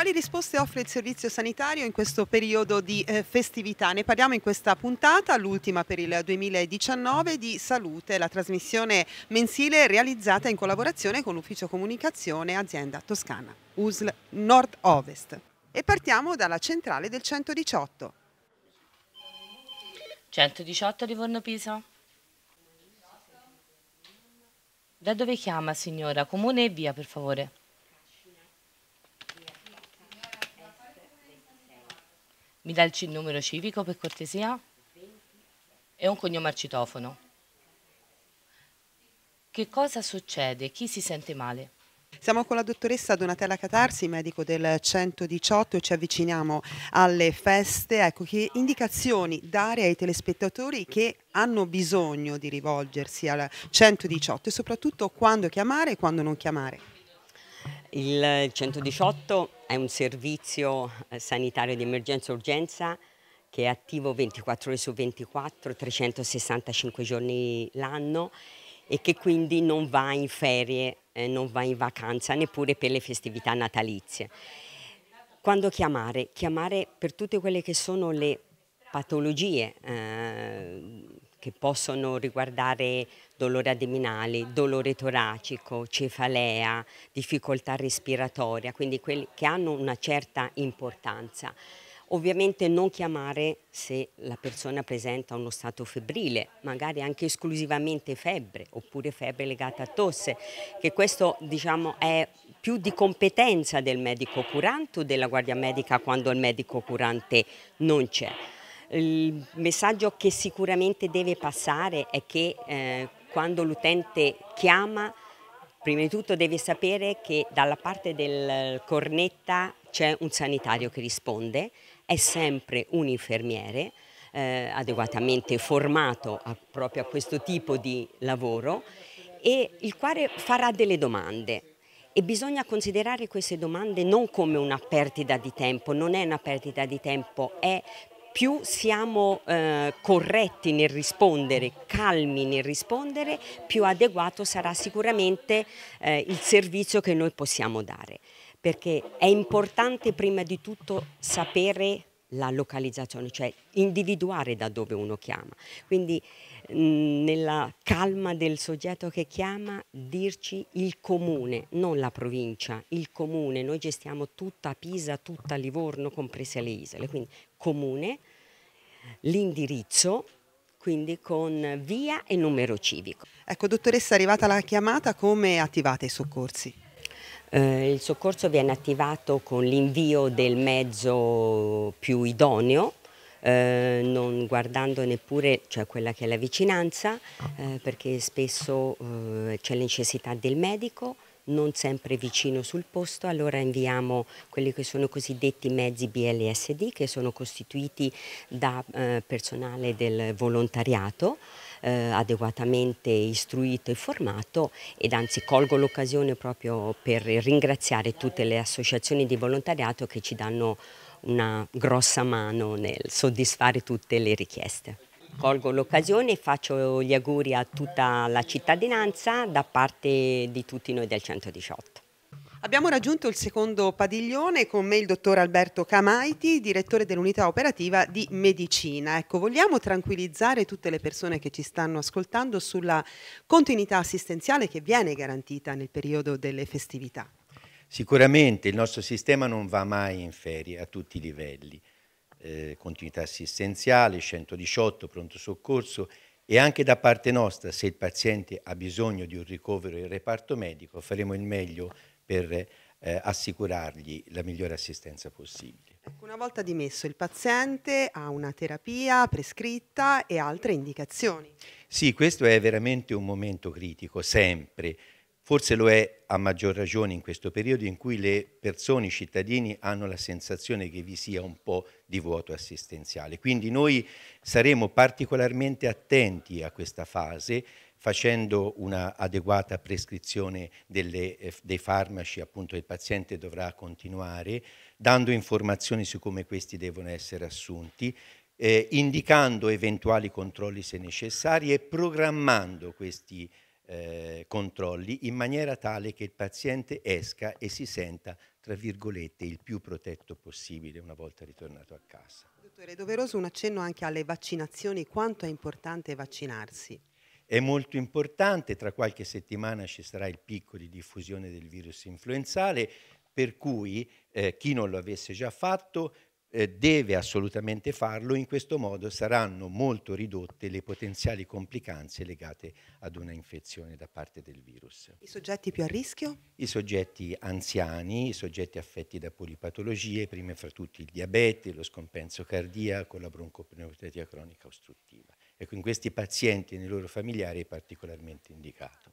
Quali risposte offre il servizio sanitario in questo periodo di eh, festività? Ne parliamo in questa puntata, l'ultima per il 2019 di Salute, la trasmissione mensile realizzata in collaborazione con l'Ufficio Comunicazione Azienda Toscana, USL Nord-Ovest. E partiamo dalla centrale del 118. 118 Livorno Pisa. Da dove chiama signora? Comune e via per favore. Mi dà il numero civico per cortesia? E un cognome al citofono. Che cosa succede? Chi si sente male? Siamo con la dottoressa Donatella Catarsi, medico del 118, ci avviciniamo alle feste. Ecco, che indicazioni dare ai telespettatori che hanno bisogno di rivolgersi al 118 e soprattutto quando chiamare e quando non chiamare? Il 118 è un servizio eh, sanitario di emergenza urgenza che è attivo 24 ore su 24, 365 giorni l'anno e che quindi non va in ferie, eh, non va in vacanza, neppure per le festività natalizie. Quando chiamare? Chiamare per tutte quelle che sono le patologie eh, che possono riguardare dolore addominale, dolore toracico, cefalea, difficoltà respiratoria, quindi quelli che hanno una certa importanza. Ovviamente non chiamare se la persona presenta uno stato febbrile, magari anche esclusivamente febbre oppure febbre legata a tosse, che questo diciamo, è più di competenza del medico curante o della guardia medica quando il medico curante non c'è. Il messaggio che sicuramente deve passare è che eh, quando l'utente chiama, prima di tutto deve sapere che dalla parte del cornetta c'è un sanitario che risponde, è sempre un infermiere eh, adeguatamente formato a, proprio a questo tipo di lavoro e il quale farà delle domande e bisogna considerare queste domande non come una perdita di tempo, non è una perdita di tempo, è più siamo eh, corretti nel rispondere, calmi nel rispondere, più adeguato sarà sicuramente eh, il servizio che noi possiamo dare. Perché è importante prima di tutto sapere la localizzazione, cioè individuare da dove uno chiama. Quindi nella calma del soggetto che chiama dirci il comune, non la provincia, il comune. Noi gestiamo tutta Pisa, tutta Livorno, comprese le isole, quindi comune, l'indirizzo, quindi con via e numero civico. Ecco, dottoressa, arrivata la chiamata, come attivate i soccorsi? Eh, il soccorso viene attivato con l'invio del mezzo più idoneo, eh, non guardando neppure cioè, quella che è la vicinanza, eh, perché spesso eh, c'è la necessità del medico, non sempre vicino sul posto, allora inviamo quelli che sono cosiddetti mezzi BLSD che sono costituiti da eh, personale del volontariato eh, adeguatamente istruito e formato ed anzi colgo l'occasione proprio per ringraziare tutte le associazioni di volontariato che ci danno una grossa mano nel soddisfare tutte le richieste. Colgo l'occasione e faccio gli auguri a tutta la cittadinanza da parte di tutti noi del 118. Abbiamo raggiunto il secondo padiglione con me il dottor Alberto Camaiti, direttore dell'unità operativa di medicina. Ecco, vogliamo tranquillizzare tutte le persone che ci stanno ascoltando sulla continuità assistenziale che viene garantita nel periodo delle festività. Sicuramente il nostro sistema non va mai in ferie a tutti i livelli. Eh, continuità assistenziale, 118, pronto soccorso e anche da parte nostra, se il paziente ha bisogno di un ricovero in reparto medico, faremo il meglio per eh, assicurargli la migliore assistenza possibile. Ecco, una volta dimesso il paziente ha una terapia prescritta e altre indicazioni. Sì, questo è veramente un momento critico, sempre. Forse lo è a maggior ragione in questo periodo in cui le persone, i cittadini, hanno la sensazione che vi sia un po' di vuoto assistenziale. Quindi noi saremo particolarmente attenti a questa fase facendo un'adeguata prescrizione delle, eh, dei farmaci, appunto il paziente dovrà continuare, dando informazioni su come questi devono essere assunti, eh, indicando eventuali controlli se necessari e programmando questi eh, controlli in maniera tale che il paziente esca e si senta, tra virgolette, il più protetto possibile una volta ritornato a casa. Dottore, è doveroso un accenno anche alle vaccinazioni, quanto è importante vaccinarsi? È molto importante, tra qualche settimana ci sarà il picco di diffusione del virus influenzale, per cui eh, chi non lo avesse già fatto eh, deve assolutamente farlo, in questo modo saranno molto ridotte le potenziali complicanze legate ad una infezione da parte del virus. I soggetti più a rischio? I soggetti anziani, i soggetti affetti da polipatologie, prima fra tutti il diabete, lo scompenso cardiaco, la broncopneumopatia cronica ostruttiva. Ecco, in questi pazienti e nei loro familiari è particolarmente indicato.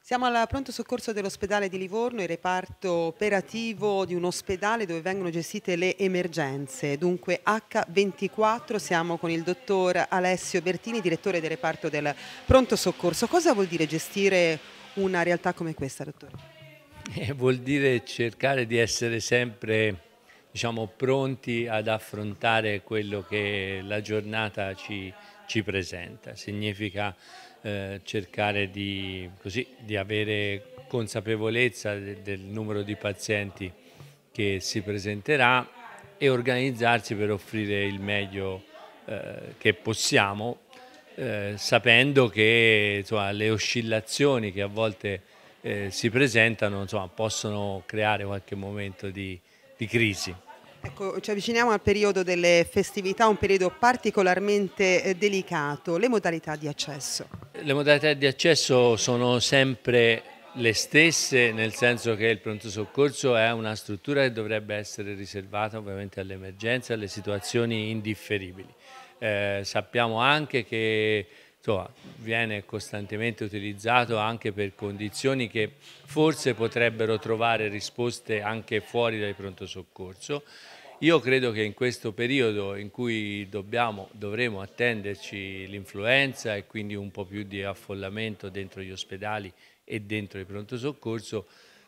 Siamo al pronto soccorso dell'ospedale di Livorno, il reparto operativo di un ospedale dove vengono gestite le emergenze. Dunque H24 siamo con il dottor Alessio Bertini, direttore del reparto del pronto soccorso. Cosa vuol dire gestire una realtà come questa, dottore? Eh, vuol dire cercare di essere sempre diciamo, pronti ad affrontare quello che la giornata ci, ci presenta, significa eh, cercare di, così, di, avere consapevolezza de del numero di pazienti che si presenterà e organizzarsi per offrire il meglio eh, che possiamo, eh, sapendo che insomma, le oscillazioni che a volte eh, si presentano insomma, possono creare qualche momento di, di crisi. Ecco, ci avviciniamo al periodo delle festività, un periodo particolarmente eh, delicato. Le modalità di accesso? Le modalità di accesso sono sempre le stesse, nel senso che il pronto soccorso è una struttura che dovrebbe essere riservata ovviamente all'emergenza, alle situazioni indifferibili. Eh, sappiamo anche che insomma, viene costantemente utilizzato anche per condizioni che forse potrebbero trovare risposte anche fuori dai pronto soccorso. Io credo che in questo periodo in cui dobbiamo, dovremo attenderci l'influenza e quindi un po' più di affollamento dentro gli ospedali e dentro il pronto soccorso,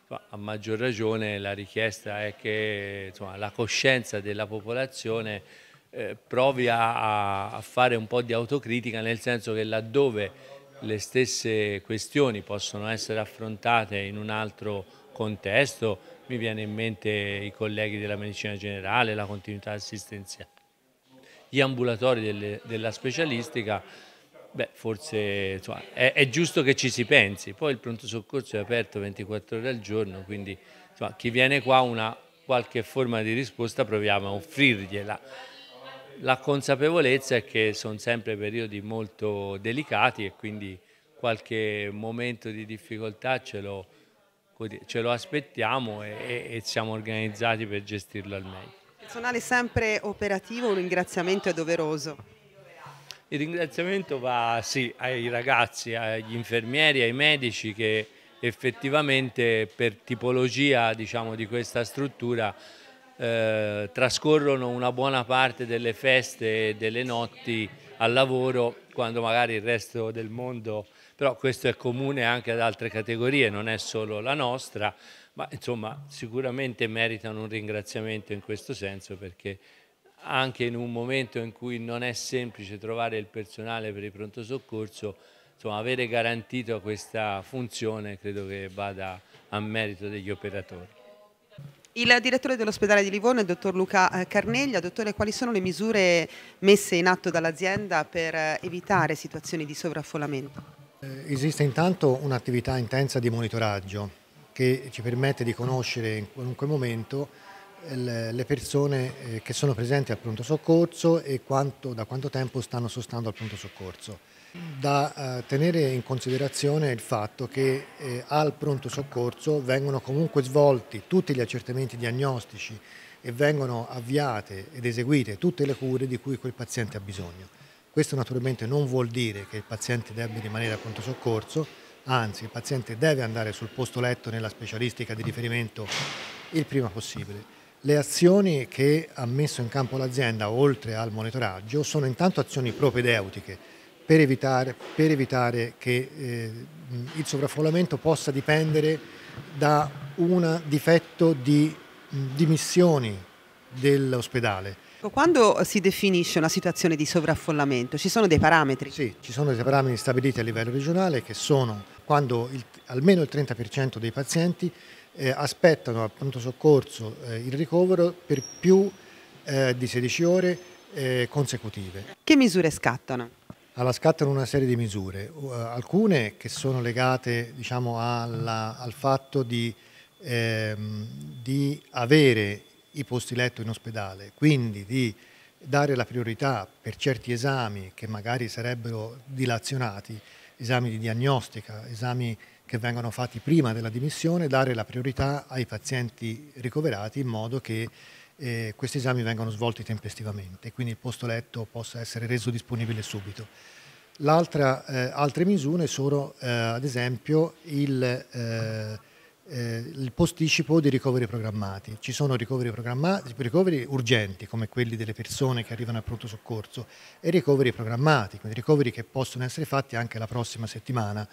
a maggior ragione la richiesta è che insomma, la coscienza della popolazione eh, provi a, a, fare un po' di autocritica, nel senso che laddove le stesse questioni possono essere affrontate in un altro contesto, mi viene in mente i colleghi della medicina generale, la continuità assistenziale, gli ambulatori delle, della specialistica, beh, forse insomma, è, è, giusto che ci si pensi. Poi il pronto soccorso è aperto 24 ore al giorno, quindi insomma, chi viene qua una qualche forma di risposta proviamo a offrirgliela la consapevolezza è che sono sempre periodi molto delicati e quindi qualche momento di difficoltà ce lo, ce lo aspettiamo e, e siamo organizzati per gestirlo al meglio. Personale sempre operativo, un ringraziamento è doveroso. Il ringraziamento va sì, ai ragazzi, agli infermieri, ai medici che effettivamente per tipologia diciamo, di questa struttura eh, trascorrono una buona parte delle feste e delle notti al lavoro quando magari il resto del mondo, però questo è comune anche ad altre categorie, non è solo la nostra, ma insomma sicuramente meritano un ringraziamento in questo senso perché anche in un momento in cui non è semplice trovare il personale per il pronto soccorso, insomma, avere garantito questa funzione credo che vada a merito degli operatori. Il direttore dell'ospedale di Livorno, il dottor Luca eh, Carneglia. Dottore, quali sono le misure messe in atto dall'azienda per eh, evitare situazioni di sovraffollamento? Eh, esiste intanto un'attività intensa di monitoraggio che ci permette di conoscere in qualunque momento le persone che sono presenti al pronto soccorso e quanto, da quanto tempo stanno sostando al pronto soccorso da eh, tenere in considerazione il fatto che eh, al pronto soccorso vengono comunque svolti tutti gli accertamenti diagnostici e vengono avviate ed eseguite tutte le cure di cui quel paziente ha bisogno. Questo naturalmente non vuol dire che il paziente debba rimanere al pronto soccorso, anzi il paziente deve andare sul posto letto nella specialistica di riferimento il prima possibile. Le azioni che ha messo in campo l'azienda oltre al monitoraggio sono intanto azioni propedeutiche, per evitare, per evitare che eh, il sovraffollamento possa dipendere da un difetto di mm, dimissioni dell'ospedale. Ecco, quando si definisce una situazione di sovraffollamento, ci sono dei parametri? Sì, ci sono dei parametri stabiliti a livello regionale che sono quando il, almeno il 30% dei pazienti eh, aspettano al pronto soccorso eh, il ricovero per più eh, di 16 ore eh, consecutive. Che misure scattano? alla scattano una serie di misure, uh, alcune che sono legate diciamo, alla, al fatto di, ehm, di, avere i posti letto in ospedale, quindi di dare la priorità per certi esami che magari sarebbero dilazionati, esami di diagnostica, esami che vengono fatti prima della dimissione, dare la priorità ai pazienti ricoverati in modo che eh, questi esami vengano svolti tempestivamente quindi il posto letto possa essere reso disponibile subito. Eh, altre misure sono eh, ad esempio il, eh, eh, il, posticipo dei ricoveri programmati. Ci sono ricoveri, ricoveri, urgenti come quelli delle persone che arrivano al pronto soccorso e ricoveri programmati, quindi ricoveri che possono essere fatti anche la prossima settimana.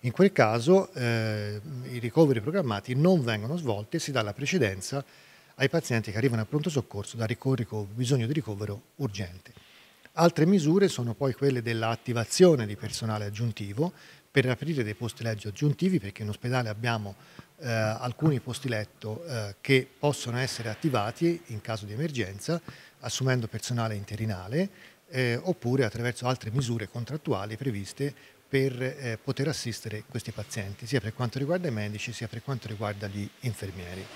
In quel caso eh, i ricoveri programmati non vengono svolti e si dà la precedenza ai pazienti che arrivano a pronto soccorso da ricovero, bisogno di ricovero urgente. Altre misure sono poi quelle dell'attivazione di personale aggiuntivo per aprire dei posti letto aggiuntivi perché in ospedale abbiamo eh, alcuni posti letto eh, che possono essere attivati in caso di emergenza assumendo personale interinale eh, oppure attraverso altre misure contrattuali previste per eh, poter assistere questi pazienti, sia per quanto riguarda i medici sia per quanto riguarda gli infermieri.